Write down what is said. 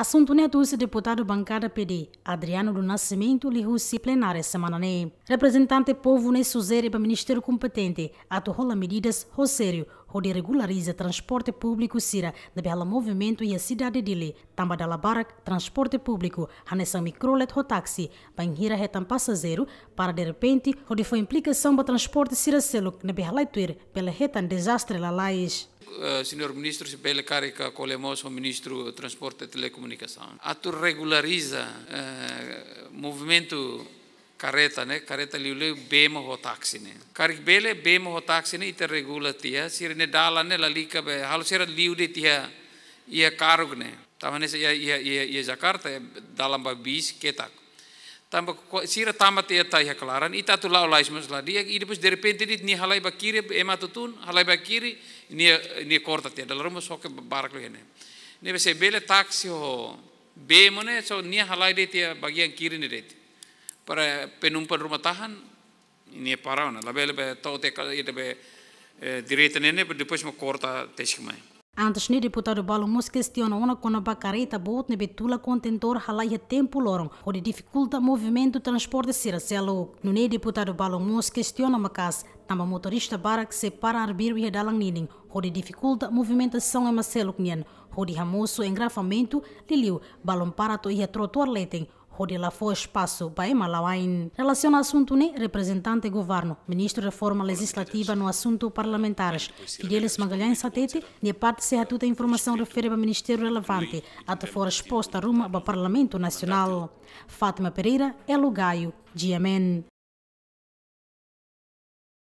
Assunto né do deputado bancada PD, Adriano do Nascimento, Lirussi plenária semana né. Representante povo ne suzere para ministério competente, rola medidas, rosério, onde regulariza transporte público Sira, de Bela Movimento e a cidade dele, Tamba da Labarak, transporte público, anessão Microlet ou táxi, Banhira retam passageiro, para de repente, onde foi implicação para transporte Sira selo na Bela Leituir, pela retam desastre Lalais. senhor ministro se pele carica colemos o ministro de transporte e telecomunicação tu regulariza movimento careta né careta lhe bemo o taxi né karik bele bemo o taxi né ite regula tia sirne dala né lalika se hal lhe liude tia ia karug né tamane se ia ia ia Jakarta dalam ba 20 ketak tamba ko sira tamat ya tai hakalaran ita tu lau lais mas ladi ya idipus dari pente dit ni halai kiri ema tutun halai bakiri ni ni korta tia dalam rumah hoke barak lo hene ne bese bele taksi ho be mone so ni halai dit ya bagian kiri ni dit para penumpang rumah tahan ini parau na labele be tau te ka ite be nene, eh, be berdipus mo korta teshkmai Antes, deputado Balomos questiona uma a bacareta boot na betula contentor halaia tempo loron, onde dificulta movimento transporte siracelo. No ne deputado Balomos questiona macas, tamba motorista bara que separa arbiro e dalang nining, onde dificulta movimentação em macelo knian, onde ramoso engrafamento, liliu, balom para to ia trotuar letem, hodi la fo espaço bai malawain. Relaciona assunto ne né? representante governo, ministro da reforma legislativa no assunto parlamentares, Fidelis Magalhães Satete, ne parte se toda informação referida ao ministério relevante, até for exposta rumo ao Parlamento Nacional. Fátima Pereira, é Lugaio, Diamen.